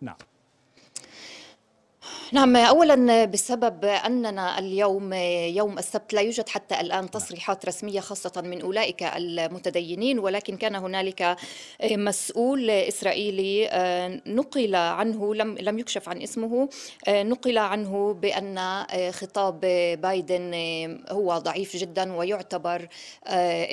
No. نعم اولا بسبب اننا اليوم يوم السبت لا يوجد حتى الان نعم. تصريحات رسميه خاصه من اولئك المتدينين ولكن كان هنالك مسؤول اسرائيلي آه، نقل عنه لم لم يكشف عن اسمه آه، نقل عنه بان آه، خطاب بايدن هو ضعيف جدا ويعتبر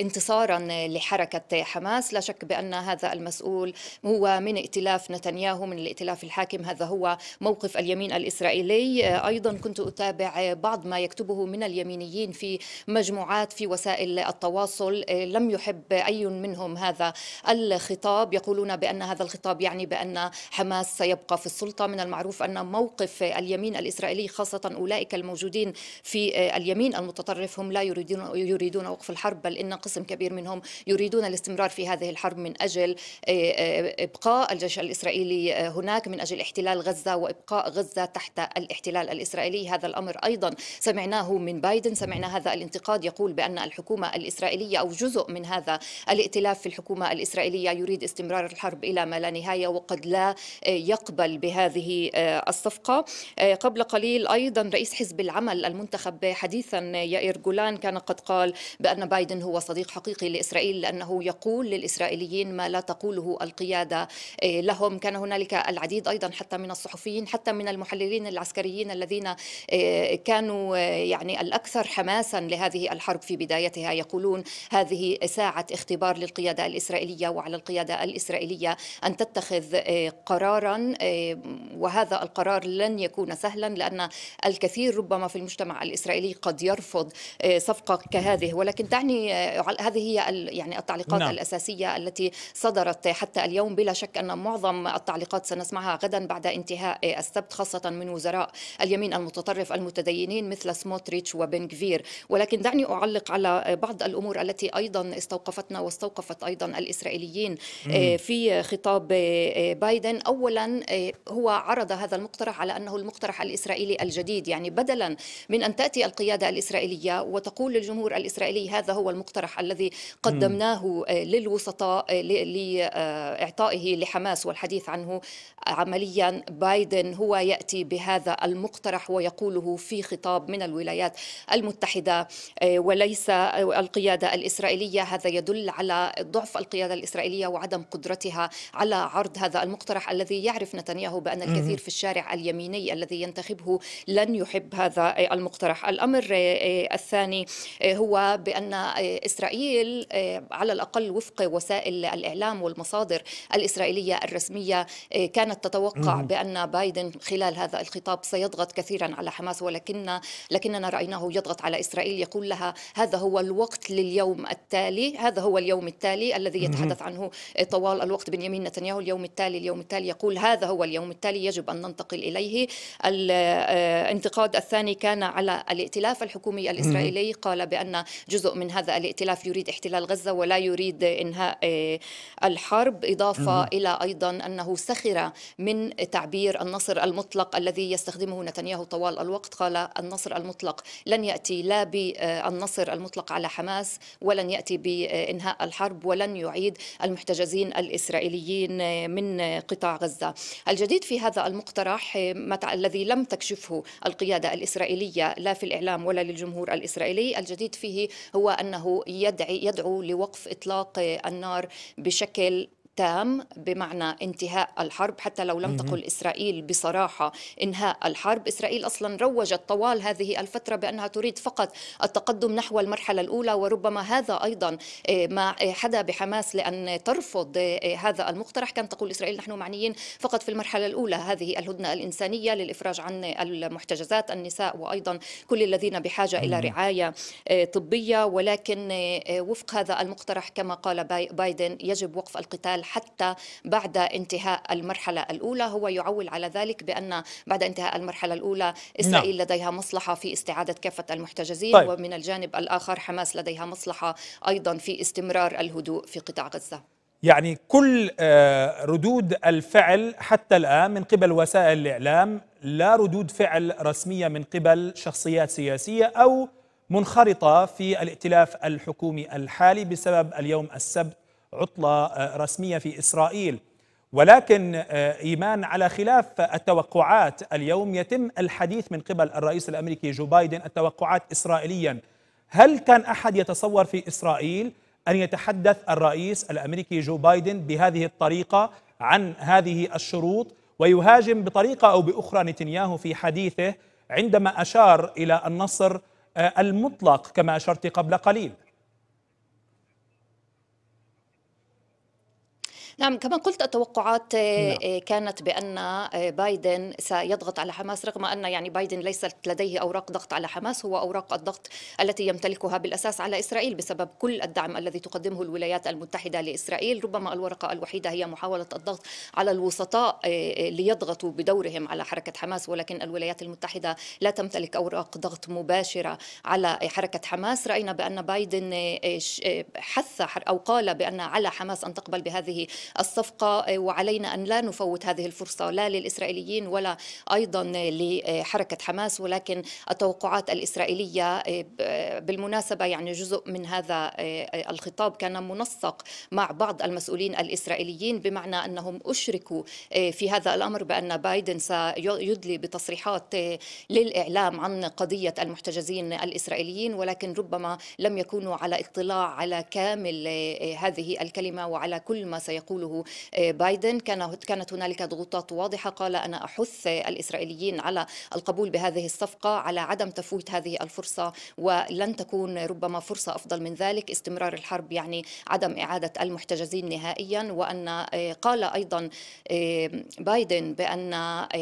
انتصارا لحركه حماس لا شك بان هذا المسؤول هو من ائتلاف نتنياهو من الائتلاف الحاكم هذا هو موقف اليمين الاسرائيلي الإسرائيلي أيضا كنت أتابع بعض ما يكتبه من اليمينيين في مجموعات في وسائل التواصل لم يحب أي منهم هذا الخطاب يقولون بأن هذا الخطاب يعني بأن حماس سيبقى في السلطة من المعروف أن موقف اليمين الإسرائيلي خاصة أولئك الموجودين في اليمين المتطرف هم لا يريدون يريدون وقف الحرب بل إن قسم كبير منهم يريدون الاستمرار في هذه الحرب من أجل آه، آه، إبقاء الجيش الإسرائيلي هناك من أجل احتلال غزة وإبقاء غزة تحت تحت الاحتلال الإسرائيلي هذا الأمر أيضا سمعناه من بايدن سمعنا هذا الانتقاد يقول بأن الحكومة الإسرائيلية أو جزء من هذا الائتلاف في الحكومة الإسرائيلية يريد استمرار الحرب إلى ما لا نهاية وقد لا آه، يقبل بهذه آه، الصفقة آه، قبل قليل أيضا رئيس حزب العمل المنتخب حديثا يائر جولان كان قد قال بأن بايدن هو صديق حقيقي لإسرائيل لأنه يقول للإسرائيليين ما لا تقوله القيادة لهم كان هنالك العديد أيضا حتى من الصحفيين حتى من المحللين من العسكريين الذين آه، كانوا آه، يعني الأكثر حماسا لهذه الحرب في بدايتها يقولون هذه ساعة اختبار للقيادة الإسرائيلية وعلى القيادة الإسرائيلية أن تتخذ آه، قرارا وهذا القرار لن يكون سهلا لأن الكثير ربما في المجتمع الإسرائيلي قد يرفض صفقة كهذه ولكن دعني هذه هي يعني التعليقات نعم. الأساسية التي صدرت حتى اليوم بلا شك أن معظم التعليقات سنسمعها غدا بعد انتهاء السبت خاصة من وزراء اليمين المتطرف المتدينين مثل سموتريتش وبنكفير ولكن دعني أعلق على بعض الأمور التي أيضا استوقفتنا واستوقفت أيضا الإسرائيليين آه، في خطاب آه، بايدن أولا آه، هو عرض هذا المقترح على أنه المقترح الإسرائيلي الجديد يعني بدلا من أن تأتي القيادة الإسرائيلية وتقول للجمهور الإسرائيلي هذا هو المقترح الذي قدمناه للوسطاء لإعطائه لحماس والحديث عنه عمليا بايدن هو يأتي بها هذا المقترح ويقوله في خطاب من الولايات المتحدة آه، وليس آه، القيادة الإسرائيلية هذا يدل على ضعف القيادة الإسرائيلية وعدم قدرتها على عرض هذا المقترح الذي يعرف نتنياهو بأن الكثير في الشارع اليميني الذي ينتخبه لن يحب هذا آه، المقترح الأمر الثاني هو بأن إسرائيل على الأقل وفق وسائل الإعلام والمصادر الإسرائيلية الرسمية كانت تتوقع بأن بايدن خلال هذا الخطاب الخطاب سيضغط كثيرا على حماس ولكن لكننا رأيناه يضغط على إسرائيل يقول لها هذا هو الوقت لليوم التالي هذا هو اليوم التالي الذي يتحدث عنه طوال الوقت بنيامين نتنياهو اليوم التالي اليوم التالي يقول هذا هو اليوم التالي يجب أن ننتقل إليه الانتقاد آه، الثاني كان على الائتلاف الحكومي الإسرائيلي قال بأن جزء من هذا الائتلاف يريد احتلال غزة ولا يريد إنهاء آه، الحرب إضافة إلى أيضا أنه سخر من تعبير النصر المطلق الذي يستخدمه نتنياهو طوال الوقت قال النصر المطلق لن يأتي لا بالنصر المطلق على حماس ولن يأتي بإنهاء الحرب ولن يعيد المحتجزين الإسرائيليين من قطاع غزة الجديد في هذا المقترح الذي لم تكشفه القيادة الإسرائيلية لا في الإعلام ولا للجمهور الإسرائيلي الجديد فيه هو أنه يدعي يدعو لوقف إطلاق النار بشكل تام بمعنى انتهاء الحرب حتى لو لم تقل إسرائيل بصراحة إنهاء الحرب إسرائيل أصلا روجت طوال هذه الفترة بأنها تريد فقط التقدم نحو المرحلة الأولى وربما هذا أيضا آه، ما آه، حدا بحماس لأن ترفض آه، هذا المقترح كانت تقول إسرائيل نحن معنيين فقط في المرحلة الأولى هذه الهدنة الإنسانية للإفراج عن المحتجزات النساء وأيضا كل الذين بحاجة إلى رعاية طبية ولكن وفق هذا المقترح كما قال بايدن يجب وقف القتال حتى بعد انتهاء المرحلة الأولى هو يعول على ذلك بأن بعد انتهاء المرحلة الأولى إسرائيل نعم. لديها مصلحة في استعادة كافة المحتجزين طيب. ومن الجانب الآخر حماس لديها مصلحة أيضا في استمرار الهدوء في قطاع غزة يعني كل آه، ردود الفعل حتى الآن من قبل وسائل الإعلام لا ردود فعل رسمية من قبل شخصيات سياسية أو منخرطة في الائتلاف الحكومي الحالي بسبب اليوم السبت عطلة آه، رسمية في إسرائيل ولكن آه، إيمان على خلاف التوقعات اليوم يتم الحديث من قبل الرئيس الأمريكي جو بايدن التوقعات إسرائيليا هل كان أحد يتصور في إسرائيل أن يتحدث الرئيس الأمريكي جو بايدن بهذه الطريقة عن هذه الشروط ويهاجم بطريقة أو بأخرى نتنياهو في حديثه عندما أشار إلى النصر آه، المطلق كما أشرت قبل قليل نعم كما قلت التوقعات آه، نعم. آه، كانت بأن آه، بايدن سيضغط على حماس رغم أن يعني بايدن ليست لديه أوراق ضغط على حماس هو أوراق الضغط التي يمتلكها بالأساس على إسرائيل بسبب كل الدعم الذي تقدمه الولايات المتحدة لإسرائيل ربما الورقة الوحيدة هي محاولة الضغط على الوسطاء ليضغطوا بدورهم على حركة حماس ولكن الولايات المتحدة لا تمتلك أوراق ضغط مباشرة على حركة حماس رأينا بأن بايدن حث أو قال بأن على حماس أن تقبل بهذه الصفقة آه، وعلينا أن لا نفوت هذه الفرصة لا للإسرائيليين ولا أيضا لحركة حماس ولكن التوقعات الإسرائيلية آه، بالمناسبة يعني جزء من هذا آه، الخطاب كان منسق مع بعض المسؤولين الإسرائيليين بمعنى أنهم أشركوا في هذا الأمر بأن بايدن سيدلي بتصريحات للإعلام عن قضية المحتجزين الإسرائيليين ولكن ربما لم يكونوا على اطلاع على كامل هذه الكلمة وعلى كل ما سيقول يقوله آه، بايدن كانت هنالك ضغوطات واضحة قال أنا أحث الإسرائيليين على القبول بهذه الصفقة على عدم تفويت هذه الفرصة ولن تكون ربما فرصة أفضل من ذلك استمرار الحرب يعني عدم إعادة المحتجزين نهائيا وأن آه، قال أيضا آه، بايدن بأن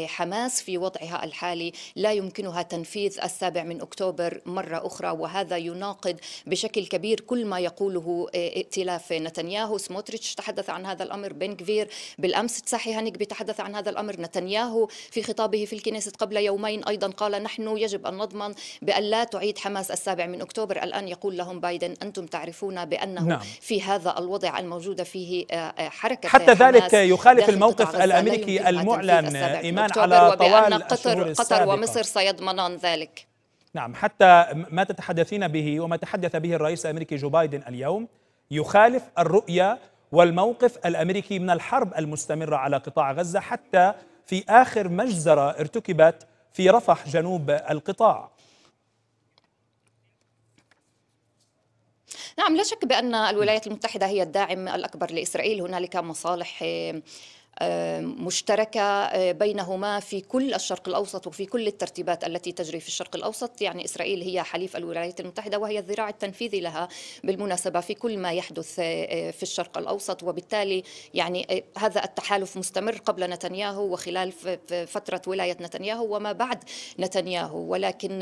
حماس في وضعها الحالي لا يمكنها تنفيذ السابع من أكتوبر مرة أخرى وهذا يناقض بشكل كبير كل ما يقوله ائتلاف نتنياهو سموتريتش تحدث عن هذا الأمر بن كفير بالأمس تساحي هانيك بيتحدث عن هذا الأمر نتنياهو في خطابه في الكنيسة قبل يومين أيضا قال نحن يجب أن نضمن بأن لا تعيد حماس السابع من أكتوبر الآن يقول لهم بايدن أنتم تعرفون بأنه نعم. في هذا الوضع الموجودة فيه آه، آه، حركة حتى ذلك يخالف الموقف الأمريكي المعلن إيمان على طوال قطر, قطر ومصر سيضمنان ذلك نعم حتى ما تتحدثين به وما تحدث به الرئيس الامريكي جو بايدن اليوم يخالف الرؤيه والموقف الامريكي من الحرب المستمره على قطاع غزه حتى في اخر مجزره ارتكبت في رفح جنوب القطاع. نعم لا شك بان الولايات المتحده هي الداعم الاكبر لاسرائيل هنالك مصالح آه، مشتركه آه، بينهما في كل الشرق الاوسط وفي كل الترتيبات التي تجري في الشرق الاوسط، يعني اسرائيل هي حليف الولايات المتحده وهي الذراع التنفيذي لها بالمناسبه في كل ما يحدث آه، في الشرق الاوسط وبالتالي يعني آه، هذا التحالف مستمر قبل نتنياهو وخلال فتره ولايه نتنياهو وما بعد نتنياهو ولكن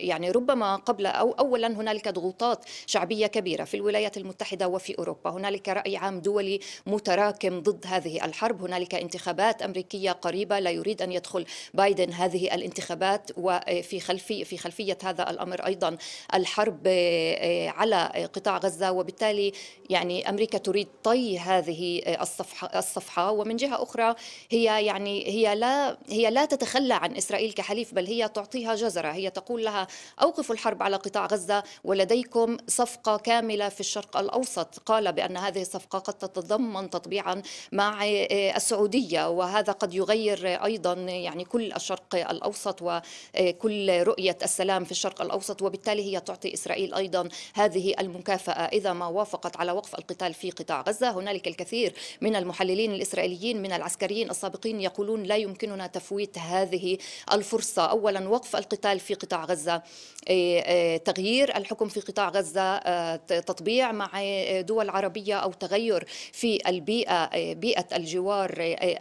يعني ربما قبل او اولا هنالك ضغوطات شعبيه كبيره في الولايات المتحده وفي اوروبا، هنالك راي عام دولي متراكم ضد هذه الحرب، هنالك انتخابات امريكيه قريبه لا يريد ان يدخل بايدن هذه الانتخابات وفي خلفي في خلفيه هذا الامر ايضا الحرب آه، آه، على قطاع غزه وبالتالي يعني امريكا تريد طي هذه آه، الصفحه الصفحه ومن جهه اخرى هي يعني هي لا هي لا تتخلى عن اسرائيل كحليف بل هي تعطيها جزره، هي تقول لها أوقفوا الحرب على قطاع غزة ولديكم صفقة كاملة في الشرق الأوسط قال بأن هذه الصفقة قد تتضمن تطبيعا مع السعودية وهذا قد يغير أيضا يعني كل الشرق الأوسط وكل رؤية السلام في الشرق الأوسط وبالتالي هي تعطي إسرائيل أيضا هذه المكافأة إذا ما وافقت على وقف القتال في قطاع غزة هنالك الكثير من المحللين الإسرائيليين من العسكريين السابقين يقولون لا يمكننا تفويت هذه الفرصة أولا وقف القتال في قطاع غزة إيه، إيه، تغيير الحكم في قطاع غزة آه، تطبيع مع إيه، دول عربية أو تغير في البيئة بيئة الجوار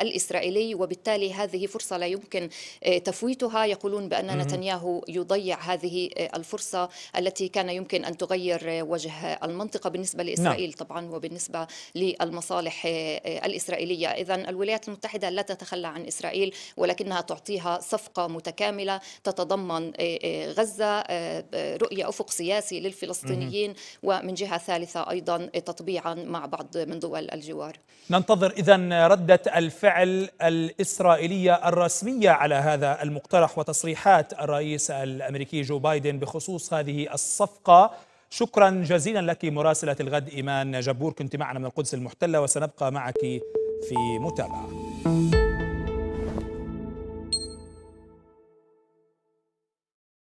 الإسرائيلي وبالتالي هذه فرصة لا يمكن تفويتها يقولون بأن نتنياهو يضيع هذه الفرصة التي كان يمكن أن تغير وجه المنطقة بالنسبة لإسرائيل نعم. طبعا وبالنسبة للمصالح الإسرائيلية إذا الولايات المتحدة لا تتخلى عن إسرائيل ولكنها تعطيها صفقة متكاملة تتضمن غزة غزة آه، رؤية أفق سياسي للفلسطينيين ومن جهة ثالثة أيضا تطبيعا مع بعض من دول الجوار ننتظر إذا ردة الفعل الإسرائيلية الرسمية على هذا المقترح وتصريحات الرئيس الأمريكي جو بايدن بخصوص هذه الصفقة شكرا جزيلا لك مراسلة الغد إيمان جبور كنت معنا من القدس المحتلة وسنبقى معك في متابعة